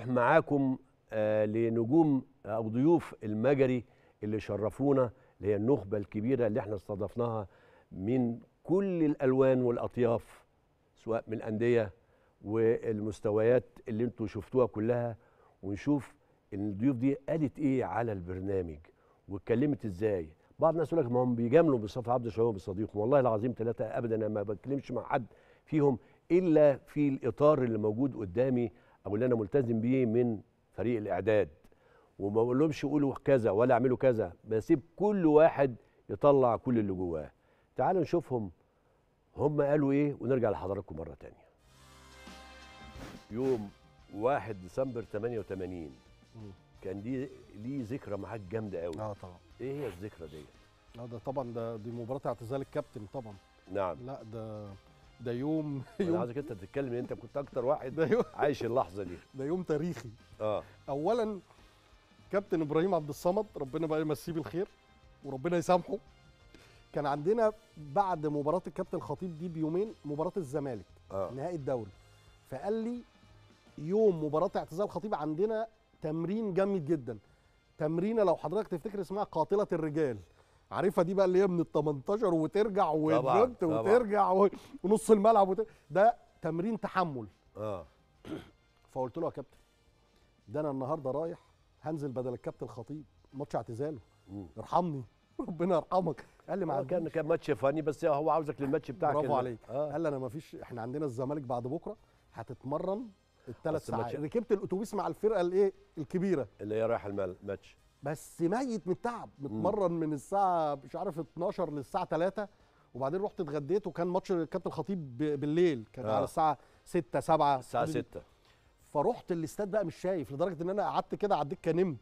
هنروح معاكم آه، لنجوم او آه، ضيوف المجري اللي شرفونا اللي هي النخبه الكبيره اللي احنا استضفناها من كل الالوان والاطياف سواء من الانديه والمستويات اللي انتم شفتوها كلها ونشوف ان الضيوف دي قالت ايه على البرنامج واتكلمت ازاي بعض الناس يقول لك ما هم بيجاملوا مصطفى عبد الشهاب بصديقهم والله العظيم ثلاثه ابدا انا ما بتكلمش مع حد فيهم الا في الاطار اللي موجود قدامي او اللي انا ملتزم بيه من فريق الاعداد وما بقولهمش قولوا كذا ولا اعملوا كذا بسيب كل واحد يطلع كل اللي جواه تعالوا نشوفهم هم قالوا ايه ونرجع لحضراتكم مره تانية يوم 1 ديسمبر 88 كان دي ليه ذكرى معاك جامده قوي اه طبعا ايه هي الذكرى ديت؟ لا ده طبعا ده دي مباراه اعتزال الكابتن طبعا نعم لا ده ده يوم يوم عايزك انت تتكلم انت كنت اكتر واحد عايش اللحظه دي ده يوم تاريخي اه اولا كابتن ابراهيم عبد الصمد ربنا بقى يمسيه بالخير وربنا يسامحه كان عندنا بعد مباراه الكابتن الخطيب دي بيومين مباراه الزمالك آه. نهائي الدوري فقال لي يوم مباراه اعتزال الخطيب عندنا تمرين جامد جدا تمرينه لو حضرتك تفتكر اسمها قاتله الرجال عارفه دي بقى اللي هي من ال 18 وترجع وترد وترجع ونص الملعب وترجع. ده تمرين تحمل اه فقلت له يا كابتن ده انا النهارده رايح هنزل بدل الكابتن الخطيب ماتش اعتزاله ارحمني ربنا يرحمك قال لي ما آه. كان كان ماتش فني بس هو عاوزك للماتش بتاعك برافو عليك آه. قال لي انا ما فيش احنا عندنا الزمالك بعد بكره هتتمرن الثلاث ساعات ركبت الاتوبيس مع الفرقه الايه الكبيره اللي هي رايحه الماتش بس ميت من التعب متمرن من الساعه مش عارف 12 للساعه 3 وبعدين رحت اتغديت وكان ماتش الكابتن خطيب بالليل كان آه. على الساعه 6 7 الساعه 6 فرحت الاستاد بقى مش شايف لدرجه ان انا قعدت كده على الدكه نمت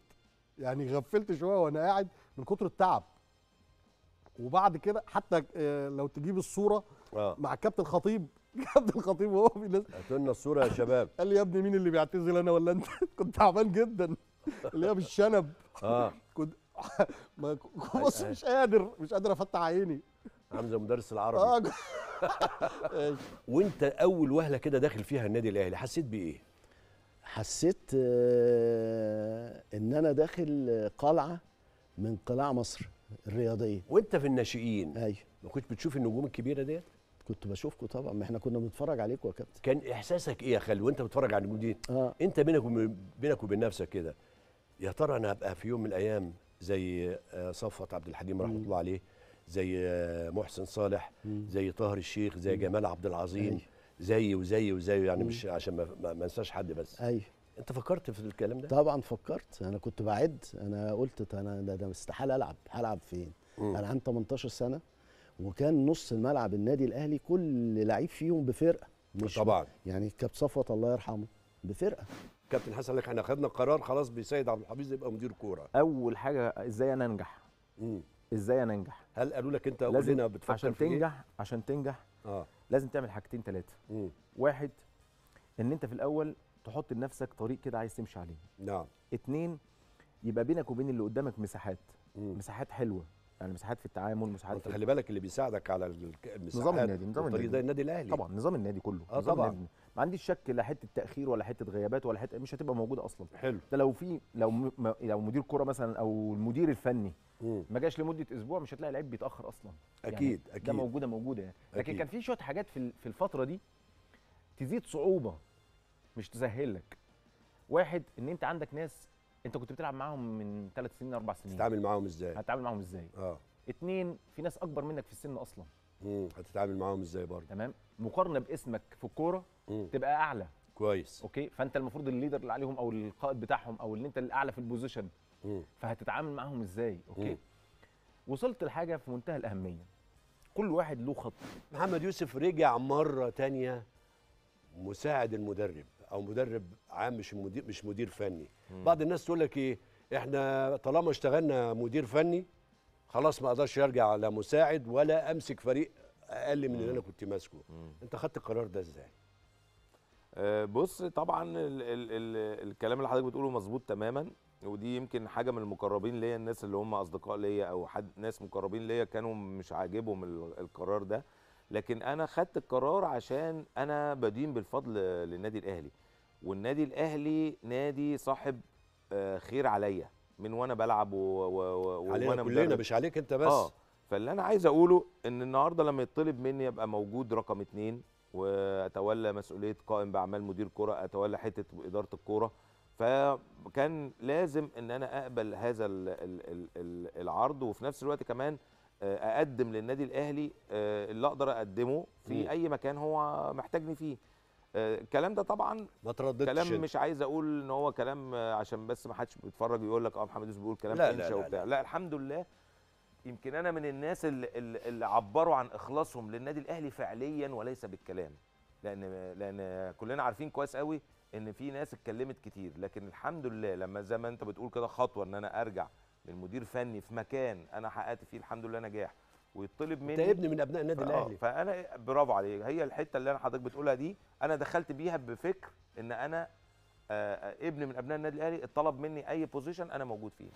يعني غفلت شويه وانا قاعد من كتر التعب وبعد كده حتى آه، لو تجيب الصوره آه. مع الكابتن خطيب الكابتن الخطيب وهو بينزل هاتوا لنا الصوره يا شباب قال لي يا ابني مين اللي بيعتزل انا ولا انت كنت تعبان جدا اللي هي بالشنب اه كنت ما بص مش قادر مش قادر افتح عيني عامل زي مدرس العربي اه وانت اول وهله كده داخل فيها النادي الاهلي حسيت بايه؟ حسيت آه، ان انا داخل قلعه من قلاع مصر الرياضيه وانت في الناشئين ايوه ما كنتش بتشوف النجوم الكبيره ديت؟ كنت بشوفكم طبعا ما احنا كنا بنتفرج عليكم يا كابتن كان احساسك ايه يا خالد وانت بتتفرج على النجوم دي؟ آه. انت بينك وبين نفسك كده يا ترى انا هبقى في يوم من الايام زي آه، صفوت عبد الحليم رحمه الله عليه زي آه، محسن صالح زي طاهر الشيخ زي جمال عبد العظيم زي وزي وزي يعني مش عشان ما, انساش حد بس ايوه انت فكرت في الكلام ده طبعا فكرت انا كنت بعد انا قلت انا ده, ده استحاله العب هلعب فين مم. انا عندي 18 سنه وكان نص الملعب النادي الاهلي كل لعيب فيهم بفرقه مش طبعا يعني كابتن صفوت الله يرحمه بفرقه كابتن حسن لك احنا خدنا قرار خلاص بسيد عبد الحفيظ يبقى مدير كوره اول حاجه ازاي انا انجح امم ازاي انا انجح هل قالوا لك انت لازم بتفكر عشان في إيه؟ تنجح إيه؟ عشان تنجح اه لازم تعمل حاجتين ثلاثه واحد ان انت في الاول تحط لنفسك طريق كده عايز تمشي عليه نعم اتنين يبقى بينك وبين اللي قدامك مساحات مم. مساحات حلوه يعني مساحات في التعامل مساحات خلي بالك اللي بيساعدك على المساحات نظام النادي نظام النادي ده النادي الاهلي طبعا نظام النادي كله آه نظام طبعا النادي. ما عنديش شك لا حته تاخير ولا حته غيابات ولا حته مش هتبقى موجوده اصلا حلو ده لو في لو م... لو مدير كره مثلا او المدير الفني ما جاش لمده اسبوع مش هتلاقي لعيب بيتاخر اصلا اكيد يعني اكيد ده موجوده موجوده يعني لكن أكيد. كان في شويه حاجات في في الفتره دي تزيد صعوبه مش تسهل لك واحد ان انت عندك ناس انت كنت بتلعب معاهم من ثلاث سنين اربع سنين هتتعامل معاهم ازاي هتتعامل معاهم ازاي اه اتنين في ناس اكبر منك في السن اصلا امم هتتعامل معاهم ازاي برضه تمام مقارنه باسمك في الكوره تبقى اعلى كويس اوكي فانت المفروض الليدر اللي عليهم او القائد بتاعهم او اللي انت الاعلى في البوزيشن فهتتعامل معاهم ازاي اوكي مم. وصلت لحاجه في منتهى الاهميه كل واحد له خط محمد يوسف رجع مره تانية مساعد المدرب او مدرب عام مش مدير مش مدير فني مم. بعض الناس تقول لك ايه احنا طالما اشتغلنا مدير فني خلاص ما اقدرش ارجع على مساعد ولا امسك فريق اقل من مم. اللي انا كنت ماسكه انت خدت القرار ده ازاي أه بص طبعا الـ الـ الـ الكلام اللي حضرتك بتقوله مظبوط تماما ودي يمكن حاجه من المقربين ليا الناس اللي هم اصدقاء ليا او حد ناس مقربين ليا كانوا مش عاجبهم القرار ده لكن انا خدت القرار عشان انا بدين بالفضل للنادي الاهلي والنادي الاهلي نادي صاحب آه، خير عليا من وانا بلعب وانا كلنا مش عليك انت بس اه فاللي انا عايز اقوله ان النهارده لما يطلب مني ابقى موجود رقم اتنين واتولى مسؤوليه قائم باعمال مدير كره اتولى حته اداره الكوره فكان لازم ان انا اقبل هذا العرض وفي نفس الوقت كمان اقدم للنادي الاهلي آه، اللي اقدر اقدمه في م. اي مكان هو محتاجني فيه آه، الكلام ده طبعا ما ترددتش كلام مش عايز اقول ان هو كلام آه، عشان بس ما حدش بيتفرج يقول لك اه محمد يوسف بيقول كلام لا لا, وبتاع لا, لا الحمد لله يمكن انا من الناس اللي, اللي عبروا عن اخلاصهم للنادي الاهلي فعليا وليس بالكلام لان لان كلنا عارفين كويس قوي ان في ناس اتكلمت كتير لكن الحمد لله لما زي ما انت بتقول كده خطوه ان انا ارجع من مدير فني في مكان انا حققت فيه الحمد لله نجاح ويطلب مني انت ابن من ابناء النادي الاهلي فانا برافو عليك هي الحته اللي انا حضرتك بتقولها دي انا دخلت بيها بفكر ان انا آه، آه، ابن من ابناء النادي الاهلي اتطلب مني اي بوزيشن انا موجود فيه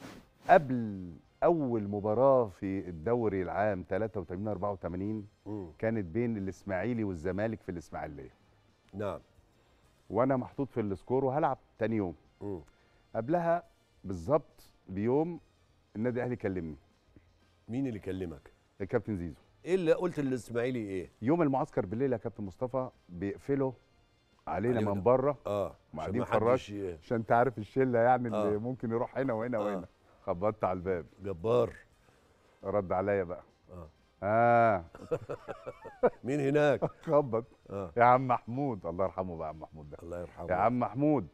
قبل اول مباراه في الدوري العام 83 84 م. كانت بين الاسماعيلي والزمالك في الاسماعيليه نعم وانا محطوط في السكور وهلعب تاني يوم م. قبلها بالظبط بيوم النادي الاهلي كلمني مين اللي كلمك الكابتن زيزو ايه اللي قلت للاسماعيلي ايه يوم المعسكر بالليل يا كابتن مصطفى بيقفلوا علينا من بره اه وبعدين فراش عشان انت عارف الشله يعني آه. اللي ممكن يروح هنا وهنا آه. وهنا خبطت على الباب جبار رد عليا بقى اه اه مين هناك خبط آه. يا عم محمود الله يرحمه بقى عم محمود ده الله يرحمه يا عم محمود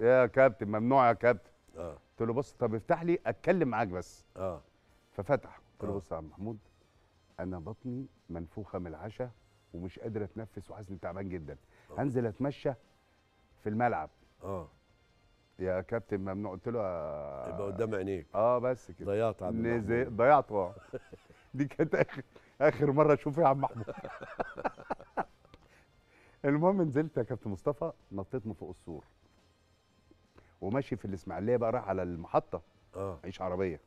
يا كابتن ممنوع يا كابتن اه قلت له بص طب افتح لي اتكلم معاك بس اه ففتح قلت له آه. بص يا عم محمود انا بطني منفوخه من العشاء ومش قادر اتنفس وحاسس اني تعبان جدا أوه. هنزل اتمشى في الملعب اه يا كابتن ممنوع قلت له آه، يبقى قدام عينيك اه بس كده ضيعت عم نزل اه دي كانت اخر اخر مره اشوف يا عم محمود المهم نزلت يا كابتن مصطفى نطيت من فوق السور وماشي في الاسماعيليه بقى راح على المحطه اه معيش عربيه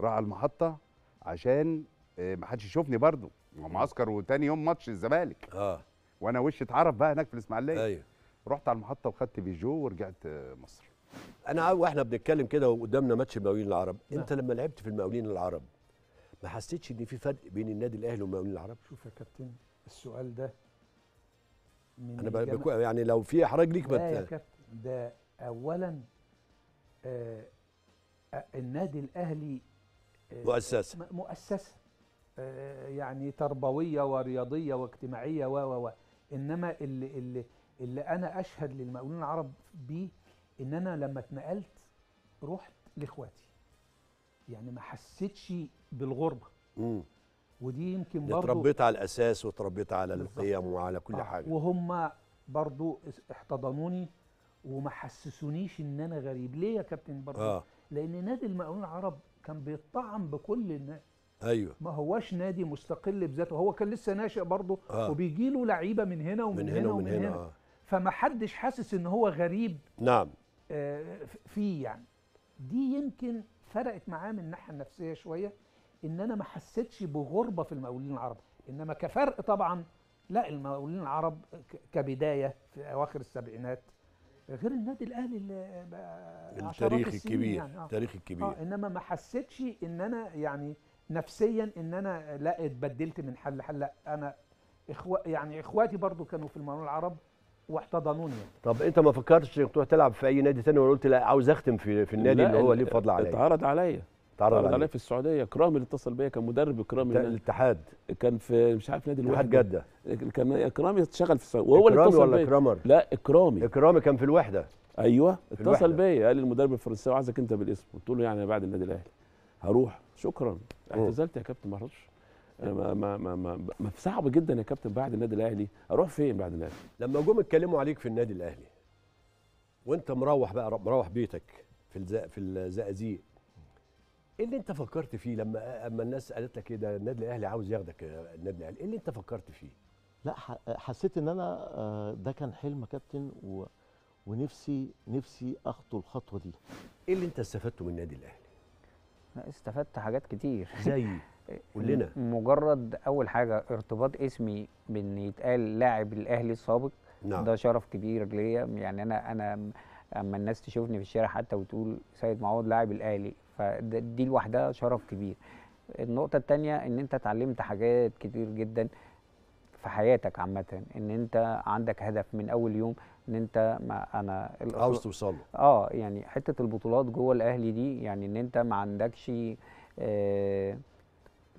راح على المحطه عشان آه، ما حدش يشوفني برضو معسكر وتاني يوم ماتش الزمالك اه وانا وشي اتعرف بقى هناك في الاسماعيليه ايوه رحت على المحطه وخدت بيجو ورجعت آه، مصر انا واحنا بنتكلم كده وقدامنا ماتش المقاولين العرب لا. نعم. انت لما لعبت في المقاولين العرب ما حسيتش ان في فرق بين النادي الاهلي والمقاولين العرب شوف يا كابتن السؤال ده من انا بكو يعني لو في احراج ليك ما لا يا كابتن ده اولا آه،, آه النادي الاهلي آه مؤسسه مؤسسه آه يعني تربويه ورياضيه واجتماعيه و و و انما اللي اللي اللي انا اشهد للمقاولين العرب بيه ان انا لما اتنقلت رحت لاخواتي يعني ما حسيتش بالغربه مم. ودي يمكن برضه اتربيت على الاساس وتربيت على القيم وعلى كل آه. حاجه وهم برضو احتضنوني وما حسسونيش ان انا غريب ليه يا كابتن برضه آه. لان نادي المقاولين العرب كان بيطعم بكل الناس ايوه ما هواش نادي مستقل بذاته هو كان لسه ناشئ برضه آه. وبيجي له لعيبه من هنا ومن من هنا, هنا ومن هنا, هنا. آه. حدش حاسس ان هو غريب نعم آه فيه يعني دي يمكن فرقت معاه من الناحيه النفسيه شويه ان انا ما حسيتش بغربه في المقاولين العرب انما كفرق طبعا لا المقاولين العرب كبدايه في اواخر السبعينات غير النادي الاهلي اللي التاريخ الكبير يعني. آه. التاريخ الكبير آه انما ما حسيتش ان انا يعني نفسيا ان انا لا اتبدلت من حل لحل لا انا اخو يعني اخواتي برضو كانوا في الممالك العرب واحتضنوني يعني. طب انت ما فكرتش انك تروح تلعب في اي نادي ثاني ولا قلت لا عاوز اختم في في النادي اللي هو ليه فضل عليا اتعرض عليا تعرض عليه في السعوديه كرامي اللي اتصل بيا كان مدرب كرامي الاتحاد كان في مش عارف نادي الوحده جده كان كرامي اشتغل في السعوديه وهو اللي اتصل ولا كرامر لا اكرامي اكرامي كان في الوحده ايوه اتصل بيا قال لي المدرب الفرنسي عايزك انت بالاسم قلت له يعني بعد النادي الاهلي هروح شكرا اعتزلت يا كابتن ما رضش ما ما ما ما صعب جدا يا كابتن بعد النادي الاهلي اروح فين بعد النادي لما جم اتكلموا عليك في النادي الاهلي وانت مروح بقى مروح بيتك في الزق في الزقازيق ايه اللي انت فكرت فيه لما اما الناس قالت لك ايه ده النادي الاهلي عاوز ياخدك النادي الاهلي ايه اللي انت فكرت فيه لا حسيت ان انا آه، ده كان حلم يا كابتن و... ونفسي نفسي اخطو الخطوه دي ايه اللي انت استفدته من النادي الاهلي لا استفدت حاجات كتير زي كلنا مجرد اول حاجه ارتباط اسمي بان يتقال لاعب الاهلي السابق نعم. ده شرف كبير ليا يعني انا انا اما الناس تشوفني في الشارع حتى وتقول سيد معوض لاعب الاهلي فدي لوحدها شرف كبير النقطه الثانيه ان انت اتعلمت حاجات كتير جدا في حياتك عامه ان انت عندك هدف من اول يوم ان انت ما انا عاوز توصل اه يعني حته البطولات جوه الاهلي دي يعني ان انت ما عندكش آه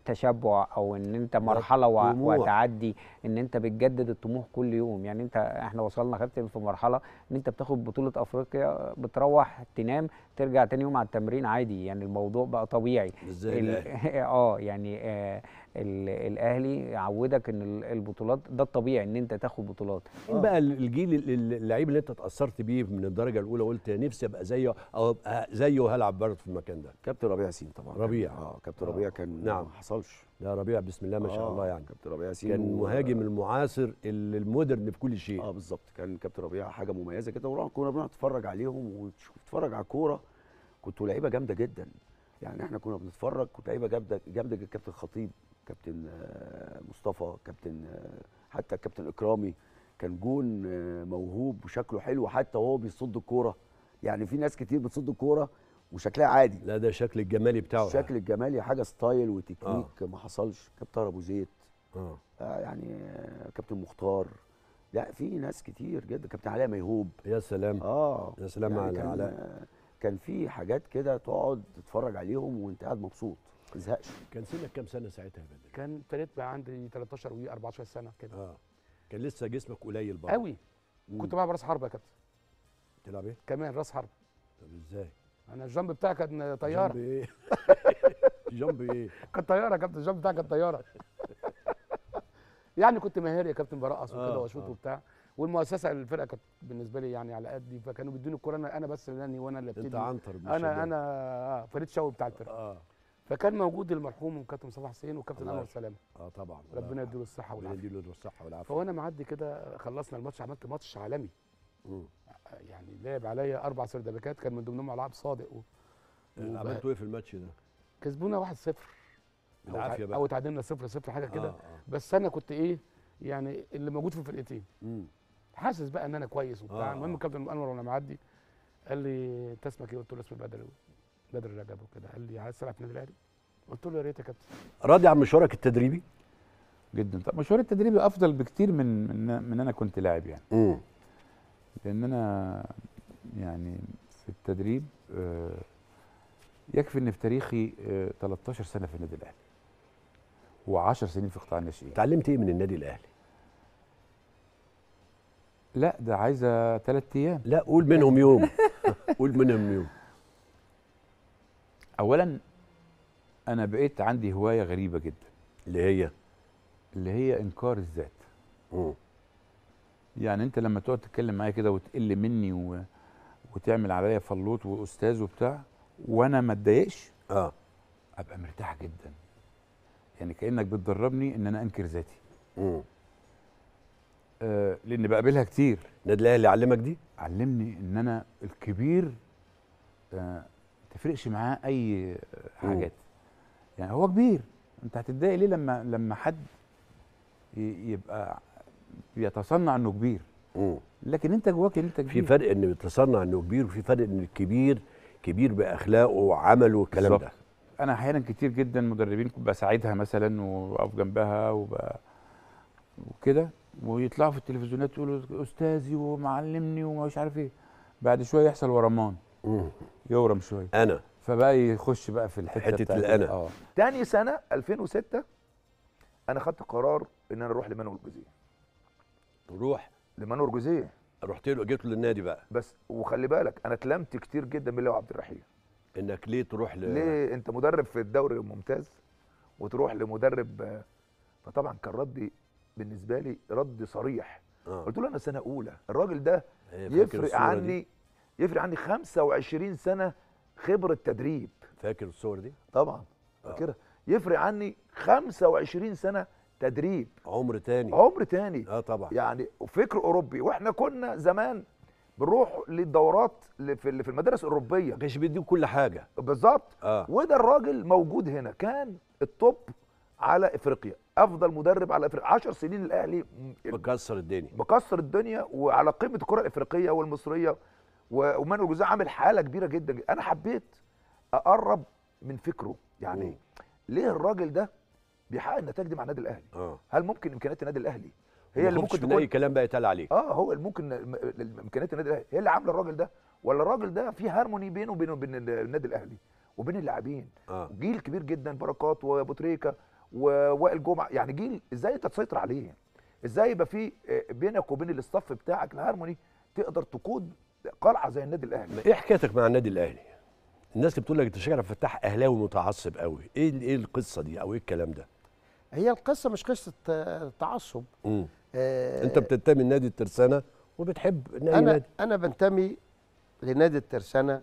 التشبع او ان انت مرحله وتعدي ان انت بتجدد الطموح كل يوم يعني انت احنا وصلنا كابتن في مرحله ان انت بتاخد بطوله افريقيا بتروح تنام ترجع تاني يوم على التمرين عادي يعني الموضوع بقى طبيعي ازاي اه يعني آه الاهلي يعودك ان البطولات ده الطبيعي ان انت تاخد بطولات مين بقى الجيل اللعيب اللي انت اتاثرت بيه من الدرجه الاولى قلت نفسي ابقى زيه او ابقى زيه وهلعب برضه في المكان ده كابتن ربيع ياسين طبعا ربيع اه كابتن ربيع كان آه، نعم ما حصلش لا ربيع بسم الله ما شاء آه الله يعني كابتن ربيع ياسين كان مهاجم المعاصر المودرن في كل شيء اه بالظبط كان كابتن ربيع حاجه مميزه كده كنا بنقعد نتفرج عليهم تتفرج على الكوره كنتوا لعيبه جامده جدا يعني احنا كنا بنتفرج كنت لعيبه جامده جامده كابتن خطيب كابتن آه، مصطفى كابتن آه، حتى كابتن اكرامي كان جون آه، موهوب وشكله حلو حتى وهو بيصد الكوره يعني في ناس كتير بتصد الكوره وشكلها عادي لا ده الشكل الجمالي بتاعه الشكل الجمالي حاجه ستايل وتكنيك آه. ما حصلش كابتن ابو زيد آه. آه يعني كابتن مختار لا في ناس كتير جدا كابتن علاء ميهوب يا سلام اه يا سلام يعني على كان, على. كان في حاجات كده تقعد تتفرج عليهم وانت قاعد مبسوط ما زهقش كان سنك كام سنه ساعتها يا بدر؟ كان ابتديت بقى عندي 13 و 14 سنه كده اه كان لسه جسمك قليل برضه قوي مم. كنت بلعب راس حرب يا كابتن بتلعب ايه؟ كمان راس حرب طب ازاي؟ انا الجنب بتاعي كان طياره جنب ايه؟ جنب ايه؟ كانت طياره يا كابتن الجنب بتاعي كانت طياره يعني كنت مهاري يا كابتن برقص آه، وكده واشوط آه. وبتاع والمؤسسه الفرقه كانت بالنسبه لي يعني على قدي فكانوا بيدوني الكوره انا انا بس اللي وانا اللي ابتدي انت عنتر انا انا آه، فريد شوقي بتاع الفرقه آه. فكان موجود المرحوم كابتن صلاح حسين وكابتن انور سلامه اه طبعا ربنا يديله الصحه والعافيه ربنا يديله الصحه والعافيه فوانا معدي كده خلصنا الماتش عملت ماتش عالمي مم. يعني لعب عليا اربع سردبكات كان من ضمنهم العاب صادق و... آه، عملتوا ايه في الماتش ده؟ كسبونا 1-0 بالعافيه بقى او تعادلنا 0-0 حاجه كده آه آه. بس انا كنت ايه يعني اللي موجود في الفرقتين حاسس بقى ان انا كويس وبتاع آه، المهم آه. كابتن انور وانا معدي قال لي انت اسمك ايه؟ قلت له اسمي بدري بدر رجب وكده قال لي عايز تلعب في النادي الاهلي قلت له يا ريت يا كابتن راضي عن مشوارك التدريبي جدا طب مشواري التدريبي افضل بكتير من من من انا كنت لاعب يعني امم لان انا يعني في التدريب آه، يكفي ان في تاريخي 13 آه، سنه في النادي الاهلي و10 سنين في قطاع الناشئين اتعلمت ايه من النادي الاهلي لا ده عايزه ثلاث ايام لا قول منهم يوم قول منهم يوم اولا انا بقيت عندي هوايه غريبه جدا اللي هي اللي هي انكار الذات مم. يعني انت لما تقعد تتكلم معايا كده وتقل مني و... وتعمل عليا فلوط واستاذ وبتاع وانا ما اتضايقش اه ابقى مرتاح جدا يعني كانك بتدربني ان انا انكر ذاتي امم آه لان بقابلها كتير النادي الاهلي علمك دي علمني ان انا الكبير آه تفرقش معاه اي حاجات يعني هو كبير انت هتتضايق ليه لما لما حد يبقى بيتصنع انه كبير لكن انت جواك انت كبير في فرق ان بيتصنع انه كبير وفي فرق ان الكبير كبير باخلاقه وعمله والكلام ده انا احيانا كتير جدا مدربين بساعدها مثلا واقف جنبها وب... وكده ويطلعوا في التلفزيونات يقولوا استاذي ومعلمني ومش عارف ايه بعد شويه يحصل ورمان يورم شويه انا فبقى يخش بقى في الحته حته الانا اه تاني سنه 2006 انا خدت قرار ان انا اروح لمانور جوزيه روح لمانور جوزيه رحت له جيت له للنادي بقى بس وخلي بالك انا اتلمت كتير جدا بالله وعبد الرحيم انك ليه تروح ل... ليه انت مدرب في الدوري الممتاز وتروح لمدرب فطبعا كان ردي بالنسبه لي رد صريح آه. قلت له انا سنه اولى الراجل ده إيه، يفرق عني يفرق عني 25 سنه خبره تدريب فاكر الصور دي طبعا آه. فاكرها يفرق عني 25 سنه تدريب عمر تاني عمر تاني اه طبعا يعني فكر اوروبي واحنا كنا زمان بنروح للدورات اللي في المدارس الاوروبيه ما كانش بيديك كل حاجه بالظبط آه. وده الراجل موجود هنا كان التوب على افريقيا افضل مدرب على افريقيا 10 سنين الاهلي مكسر الدنيا مكسر الدنيا وعلى قمه الكره الافريقيه والمصريه ومانو جوزيه عامل حاله كبيره جدا انا حبيت اقرب من فكره يعني أوه. ليه الراجل ده بيحقق النتائج دي مع النادي الاهلي أوه. هل ممكن امكانيات النادي الاهلي هي اللي ممكن تكون اي كلام بقى يتقال عليه اه هو ممكن امكانيات النادي الاهلي هي اللي عامله الراجل ده ولا الراجل ده في هارموني بينه وبين وبين النادي الاهلي وبين اللاعبين آه. جيل كبير جدا بركات وابو تريكه ووائل جمعه يعني جيل ازاي انت تسيطر عليه ازاي يبقى في آه، بينك وبين الاستاف بتاعك الهارموني تقدر تقود قلعه زي النادي الاهلي ايه حكايتك مع النادي الاهلي الناس اللي بتقول لك انت شكلك فتاح اهلاوي متعصب قوي ايه ايه القصه دي او ايه الكلام ده هي القصه مش قصه آه، تعصب آه انت بتنتمي لنادي الترسانه وبتحب نادي انا نادي. انا بنتمي لنادي الترسانه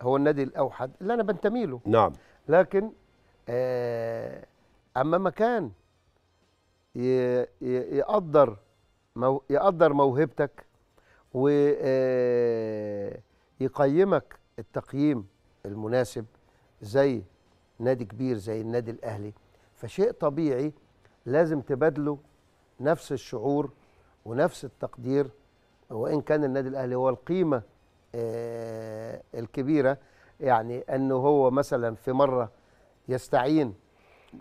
هو النادي الاوحد اللي انا بنتمي له نعم لكن آه اما مكان يقدر مو يقدر موهبتك ويقيمك التقييم المناسب زي نادي كبير زي النادي الاهلي فشيء طبيعي لازم تبادله نفس الشعور ونفس التقدير وان كان النادي الاهلي هو القيمه آه، الكبيره يعني انه هو مثلا في مره يستعين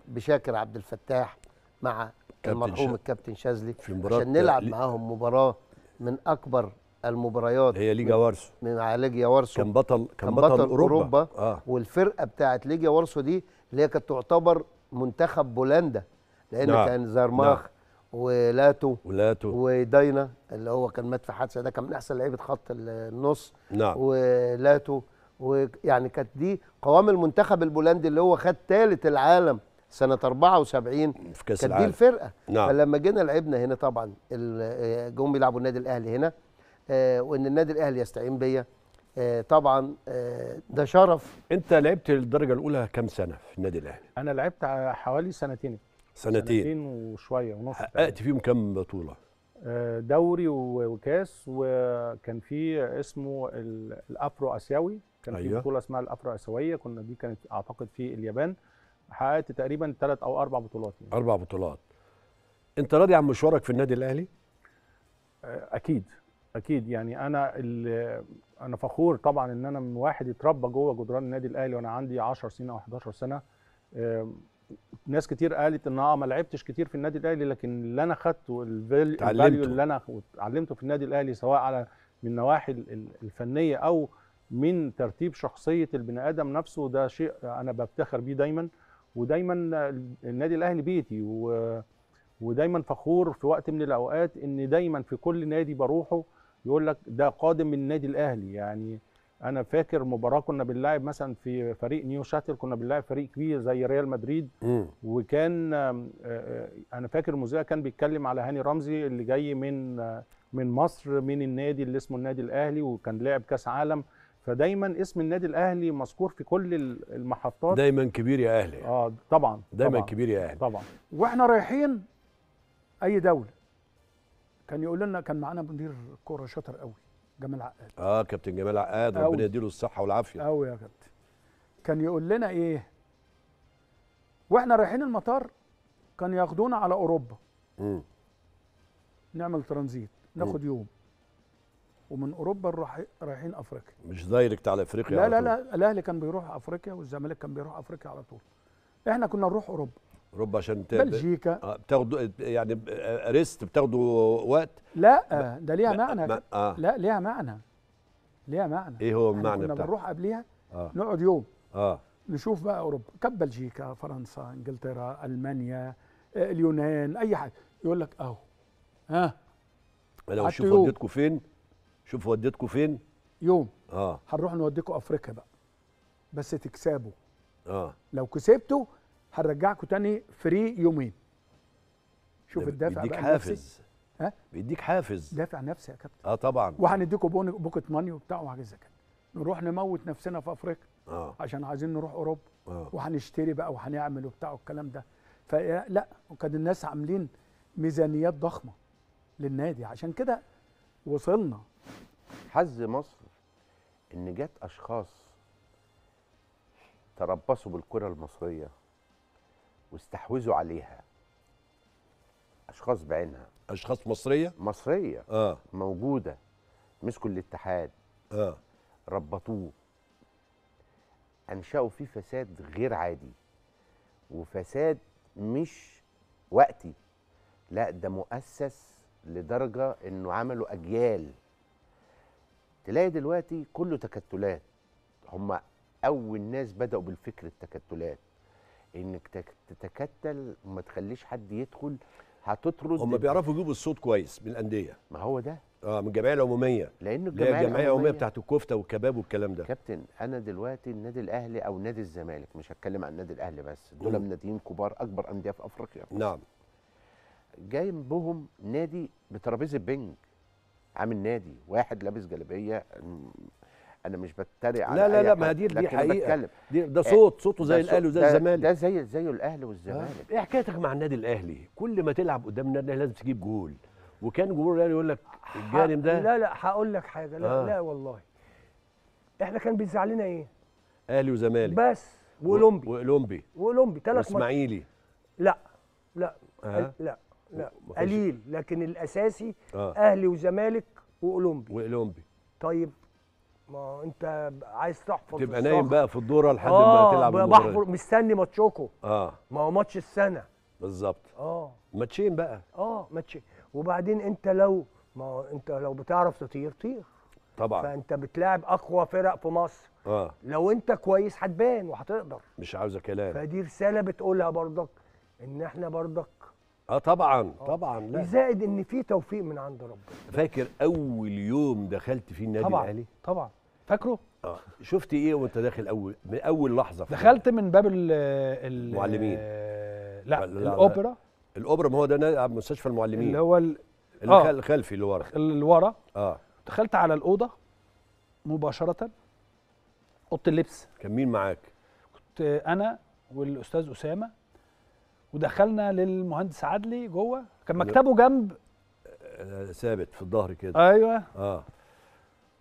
بشاكر عبد الفتاح مع المرحوم الكابتن شاذلي عشان نلعب معاهم مباراه من اكبر المباريات هي ليجا وارسو من على ليجيا وارسو كان بطل كان, كان بطل, بطل اوروبا, أوروبا آه. والفرقه بتاعت ليجيا وارسو دي اللي هي كانت تعتبر منتخب بولندا لان نعم. كان زرماخ نعم. ولاتو ولاتو وداينا اللي هو كان مات في حادثه ده كان من احسن لعيبه خط النص نعم ولاتو ويعني كانت دي قوام المنتخب البولندي اللي هو خد ثالث العالم سنه 74 في كاس العالم كانت دي الفرقه نعم فلما جينا لعبنا هنا طبعا جم بيلعبوا النادي الاهلي هنا آه، وان النادي الاهلي يستعين بيا آه، طبعا آه، ده شرف انت لعبت الدرجه الاولى كام سنه في النادي الاهلي انا لعبت حوالي سنتين سنتين, سنتين وشويه ونص حققت فيهم كام بطوله دوري وكاس وكان في اسمه الافرو اسيوي كان في أيوه. بطوله اسمها الافرو اسيويه كنا دي كانت اعتقد في اليابان حققت تقريبا ثلاث او اربع بطولات يعني. اربع بطولات انت راضي عن مشوارك في النادي الاهلي اكيد اكيد يعني انا انا فخور طبعا ان انا من واحد اتربى جوه جدران النادي الاهلي وانا عندي 10 سنين او 11 سنه ناس كتير قالت ان اه ما لعبتش كتير في النادي الاهلي لكن اللي انا خدته الفاليو اللي انا اتعلمته في النادي الاهلي سواء على من النواحي الفنيه او من ترتيب شخصيه البني ادم نفسه ده شيء انا بفتخر بيه دايما ودايما النادي الاهلي بيتي و ودايما فخور في وقت من الاوقات ان دايما في كل نادي بروحه يقول لك ده قادم من النادي الاهلي يعني انا فاكر مباراه كنا بنلعب مثلا في فريق نيو شاتل كنا بنلعب فريق كبير زي ريال مدريد م. وكان آه، آه، انا فاكر المذيع كان بيتكلم على هاني رمزي اللي جاي من آه، من مصر من النادي اللي اسمه النادي الاهلي وكان لاعب كاس عالم فدايما اسم النادي الاهلي مذكور في كل المحطات دايما كبير يا اهلي اه طبعا دايما طبعاً كبير يا اهلي طبعا واحنا رايحين اي دوله كان يقول لنا كان معانا مدير كوره شاطر قوي جمال عقاد اه كابتن جمال عقاد ربنا يديله الصحه والعافيه قوي يا كابتن كان يقول لنا ايه واحنا رايحين المطار كان ياخدونا على اوروبا مم. نعمل ترانزيت ناخد مم. يوم ومن اوروبا نروح رايحين افريقيا مش دايركت على افريقيا لا على لا لا الاهلي كان بيروح افريقيا والزمالك كان بيروح افريقيا على طول احنا كنا نروح اوروبا اوروبا عشان بلجيكا آه بتاخدوا يعني آه، ريست بتاخدوا وقت لا آه، ده ليها معنى ما آه. لا ليها معنى ليها معنى ايه هو المعنى يعني بتاعها؟ بنروح قبليها آه. نقعد يوم اه نشوف بقى اوروبا كاب بلجيكا فرنسا انجلترا المانيا آه، اليونان اي حاجه يقول لك اهو ها لو شوف وديتكم فين شوف وديتكم فين يوم اه هنروح نوديكم افريقيا بقى بس تكسبوا اه لو كسبتوا هنرجعكم تاني فري يومين شوف الدافع بيديك حافز ها بيديك حافز دافع نفسي يا كابتن اه طبعا وهنديكم بوكت ماني وبتاع وحاجات زي كده نروح نموت نفسنا في افريقيا آه. عشان عايزين نروح اوروبا آه. وهنشتري بقى وهنعمل وبتاع والكلام ده فلا وكان الناس عاملين ميزانيات ضخمه للنادي عشان كده وصلنا حظ مصر ان جت اشخاص تربصوا بالكره المصريه واستحوذوا عليها اشخاص بعينها اشخاص مصريه مصريه اه موجوده مسكوا الاتحاد اه ربطوه انشأوا فيه فساد غير عادي وفساد مش وقتي لا ده مؤسس لدرجه انه عملوا اجيال تلاقي دلوقتي كله تكتلات هم اول ناس بداوا بالفكر التكتلات انك تتكتل وما تخليش حد يدخل هتطرد هم بيعرفوا يجيبوا الصوت كويس من الانديه ما هو ده اه من الجمعيه العموميه لان الجمعيه العموميه بتاعت الكفته والكباب والكلام ده كابتن انا دلوقتي النادي الاهلي او نادي الزمالك مش هتكلم عن النادي الاهلي بس دول مناديين كبار اكبر انديه في افريقيا نعم بهم نادي بترابيزه بنج عامل نادي واحد لابس جلابيه انا مش بتريق على لا لا لا ما دي دي حقيقه دي ده آه، صوت صوته زي الاهلي وزي الزمالك ده زي زيه الاهلي والزمالك آه. ايه حكايتك مع النادي الاهلي كل ما تلعب قدام النادي الاهلي لازم تجيب جول وكان جمهور الاهلي يقول لك الجانب ده لا لا هقول لك حاجه لا آه. لا والله احنا كان بيزعلنا ايه اهلي وزمالك بس واولمبي واولمبي واولمبي ثلاث مرات واسماعيلي لا لا آه. لا لا قليل لكن الاساسي آه. اهلي وزمالك واولمبي واولمبي طيب ما انت عايز تحفظ تبقى نايم بقى في الدوره لحد آه ما تلعب الدوره بحفظ مستني ماتشوكو اه ما هو ماتش السنه بالظبط اه ماتشين بقى اه ماتشين وبعدين انت لو ما انت لو بتعرف تطير طير طبعا فانت بتلاعب اقوى فرق في مصر اه لو انت كويس هتبان وهتقدر مش عاوزه كلام فدي رساله بتقولها برضك ان احنا برضك اه طبعا آه. طبعا لا زائد ان في توفيق من عند ربنا فاكر اول يوم دخلت فيه النادي الاهلي طبعا فاكره؟ اه شفت ايه وانت داخل اول من اول لحظه دخلت من باب المعلمين آه، لا, لا الاوبرا الاوبرا ما هو ده مستشفى المعلمين اللي هو اللي آه الخلفي اللي ورا اللي ورا اه دخلت على الاوضه مباشره اوضه اللبس كان مين معاك؟ كنت انا والاستاذ اسامه ودخلنا للمهندس عدلي جوه كان مكتبه جنب آه، ثابت في الظهر كده ايوه اه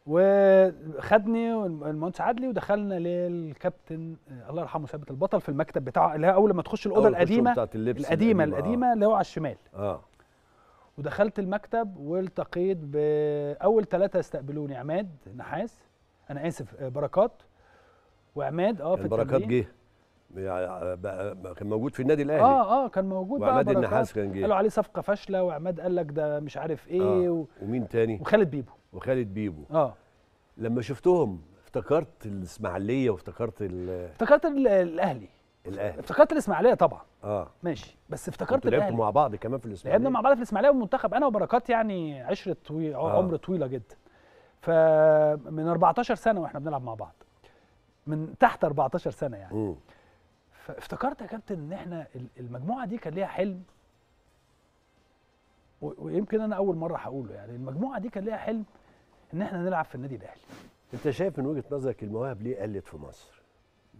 وخدني المهندس عدلي ودخلنا للكابتن الله يرحمه ثابت البطل في المكتب بتاعه اللي هي اول ما تخش الاوضه القديمه القديمه القديمه آه. اللي هو على الشمال اه ودخلت المكتب والتقيت باول ثلاثه استقبلوني عماد نحاس انا اسف بركات وعماد اه في بركات جه كان موجود في النادي الاهلي اه اه كان موجود وعماد النحاس كان جه قالوا عليه صفقه فاشله وعماد قال لك ده مش عارف ايه آه. و... ومين تاني وخالد بيبو وخالد بيبو اه لما شفتهم افتكرت الاسماعيليه وافتكرت افتكرت الاهلي الاهلي افتكرت الاسماعيليه طبعا اه ماشي بس افتكرت الاهلي لعبتوا مع بعض كمان في الاسماعيليه لعبنا مع بعض في الاسماعيليه والمنتخب انا وبركات يعني عشره طويل آه. عمر طويله جدا فمن 14 سنه واحنا بنلعب مع بعض من تحت 14 سنه يعني م. فافتكرت يا كابتن ان احنا المجموعه دي كان ليها حلم ويمكن انا اول مره هقوله يعني المجموعه دي كان ليها حلم ان احنا نلعب في النادي الاهلي انت شايف من وجهه نظرك المواهب ليه قلت في مصر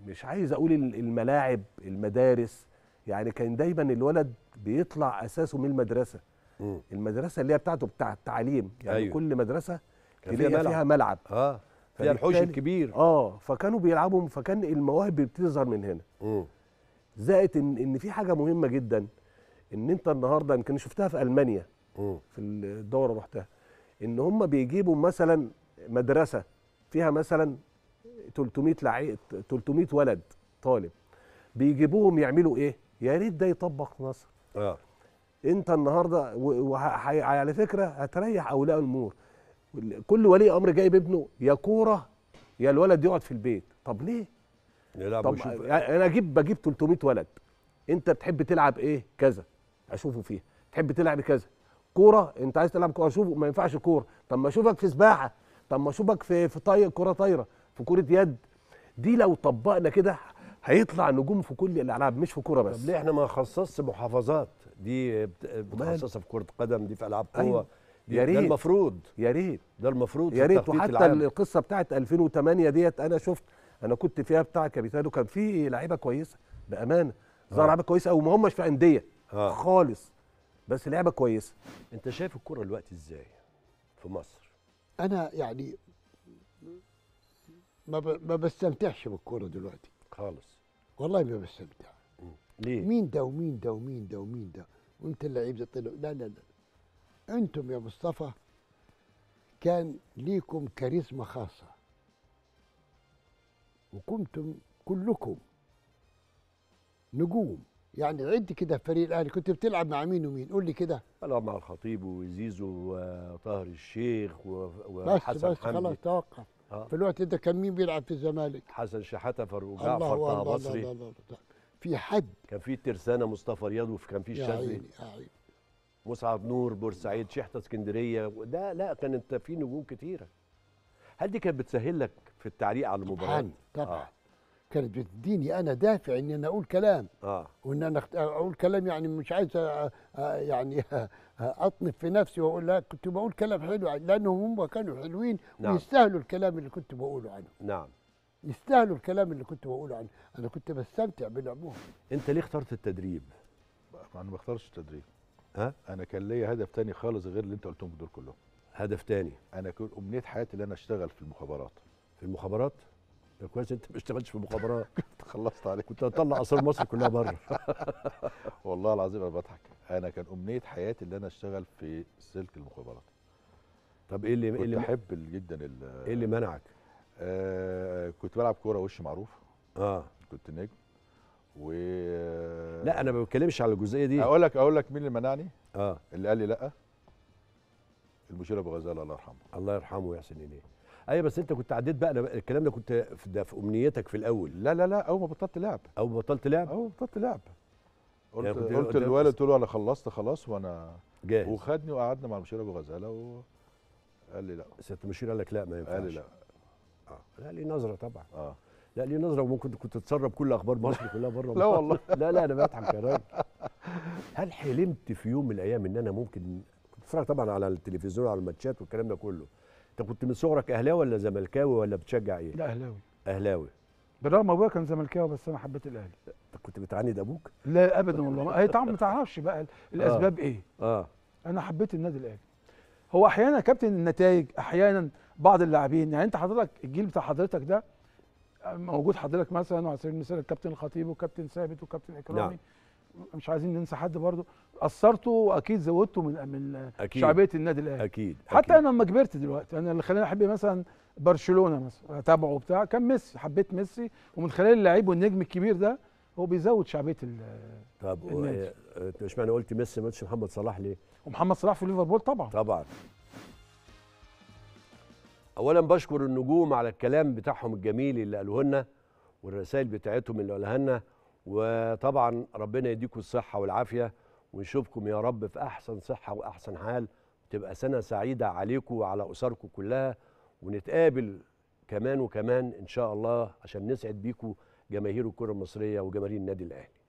مش عايز اقول الملاعب المدارس يعني كان دايما الولد بيطلع اساسه من المدرسه م. المدرسه اللي هي بتاعته بتاع التعليم يعني أيوه. كل مدرسه كان فيها ملعب, فيها ملعب. اه فيها الحوش الكبير اه فكانوا بيلعبوا فكان المواهب بتظهر من هنا زائد ان ان في حاجه مهمه جدا ان انت النهارده يمكن شفتها في المانيا م. في الدوره رحتها ان هم بيجيبوا مثلا مدرسه فيها مثلا 300 لعيب 300 ولد طالب بيجيبوهم يعملوا ايه؟ يا ريت ده يطبق مصر. اه انت النهارده وعلى فكره هتريح اولياء الامور كل ولي امر جايب ابنه يا كوره يا الولد يقعد في البيت طب ليه يلعب طب وشوف. انا اجيب بجيب 300 ولد انت بتحب تلعب ايه كذا اشوفه فيها تحب تلعب كذا كوره انت عايز تلعب كوره شوف ما ينفعش كوره طب ما اشوفك في سباحه طب ما اشوفك في في طاير كوره طايره في كوره يد دي لو طبقنا كده هيطلع نجوم في كل الالعاب مش في كوره بس طب ليه احنا ما خصصش محافظات دي متخصصه في كره قدم دي في العاب قوه أيوة. يا ريت ده المفروض يا ريت ده المفروض يا ريت وحتى العام. القصه بتاعت 2008 ديت انا شفت انا كنت فيها بتاع كابيتانو كان في لعيبه كويسه بامانه ظهر لعيبه آه. كويسه قوي ما هماش في انديه آه. خالص بس لعبه كويسه انت شايف الكره دلوقتي ازاي في مصر انا يعني ما ب... ما بستمتعش بالكوره دلوقتي خالص والله ما بستمتع ليه مين ده ومين ده ومين ده ومين ده وانت اللعيب ده طلع لا لا لا انتم يا مصطفى كان ليكم كاريزما خاصه وكنتم كلكم نجوم يعني عد كده فريق الاهلي كنت بتلعب مع مين ومين قول لي كده بلعب مع الخطيب وزيزو وطاهر الشيخ وحسن بس بس حمدي خلاص توقف في الوقت ده كان مين بيلعب في الزمالك حسن شحاته وجعفر طه مصري الله الله الله في حد كان في ترسانه مصطفى رياض وكان في الشاذلي مصعب نور بورسعيد شحته اسكندريه ده لا كان انت في نجوم كتيره هل دي كانت بتسهل لك في التعليق على المباراه طبعا طبعا آه. كانت بتديني انا دافع ان انا اقول كلام اه وان انا اقول كلام يعني مش عايز يعني اطنف في نفسي واقول لا كنت بقول كلام حلو لانهم هم كانوا حلوين نعم. ويستاهلوا الكلام اللي كنت بقوله عنهم نعم يستاهلوا الكلام اللي كنت بقوله عنهم انا كنت بستمتع بلعبهم انت ليه اخترت التدريب؟ انا ما اخترتش التدريب ها؟ انا كان ليا هدف تاني خالص غير اللي انت قلتهم دول كلهم هدف تاني انا كنت امنيه حياتي ان انا اشتغل في المخابرات في المخابرات ده كويس انت ما اشتغلتش في مخابرات كنت خلصت عليك كنت هطلع اسرار مصر كلها بره والله العظيم انا بضحك انا كان امنيه حياتي ان انا اشتغل في سلك المخابرات طب ايه اللي إيه كنت اللي بحب جدا ايه اللي منعك؟ آه كنت بلعب كوره وش معروف اه كنت نجم و لا انا ما بتكلمش على الجزئيه دي اقول لك اقول لك مين اللي منعني؟ اه اللي قال لي لا المشير ابو غزاله الله يرحمه الله يرحمه ويحسن اليه ايوه بس انت كنت عديت بقى أنا الكلام ده كنت في ده في امنيتك في الاول لا لا لا اول ما بطلت لعب اول ما بطلت لعب اول ما بطلت لعب قلت يعني قلت, للوالد قلت له انا خلصت خلاص وانا جاهز وخدني وقعدنا مع المشير ابو غزاله وقال لي لا سياده المشير قال لك لا ما ينفعش قال لي لا اه لا ليه نظره طبعا اه لا ليه نظره وممكن كنت تتسرب كل اخبار مصر كلها بره لا والله لا لا انا بضحك يا راجل هل حلمت في يوم من الايام ان انا ممكن كنت بتفرج طبعا على التلفزيون على الماتشات والكلام ده كله انت كنت من صغرك اهلاوي ولا زملكاوي ولا بتشجع ايه؟ لا اهلاوي اهلاوي بالرغم ابويا كان زملكاوي بس انا حبيت الاهلي انت كنت بتعاند ابوك؟ لا ابدا والله هي طبعا ما تعرفش بقى آه. الاسباب آه. ايه؟ اه انا حبيت النادي الاهلي هو احيانا كابتن النتائج احيانا بعض اللاعبين يعني انت حضرتك الجيل بتاع حضرتك ده موجود حضرتك مثلا وعلى سبيل المثال الكابتن الخطيب وكابتن ثابت وكابتن اكرامي نعم. مش عايزين ننسى حد برضو اثرتوا واكيد زودتوا من من أكيد شعبيه النادي الاهلي اكيد حتى انا لما كبرت دلوقتي انا اللي خلاني احب مثلا برشلونه مثلا اتابعه وبتاع كان ميسي حبيت ميسي ومن خلال اللعيب والنجم الكبير ده هو بيزود شعبيه طب النادي طب اشمعنى قلت ميسي ماتش محمد صلاح ليه؟ ومحمد صلاح في ليفربول طبعا طبعا اولا بشكر النجوم على الكلام بتاعهم الجميل اللي قالوه لنا والرسائل بتاعتهم اللي قالها لنا وطبعا ربنا يديكم الصحه والعافيه ونشوفكم يا رب في احسن صحه واحسن حال وتبقى سنه سعيده عليكم وعلى اسركم كلها ونتقابل كمان وكمان ان شاء الله عشان نسعد بيكم جماهير الكره المصريه وجماهير النادي الاهلي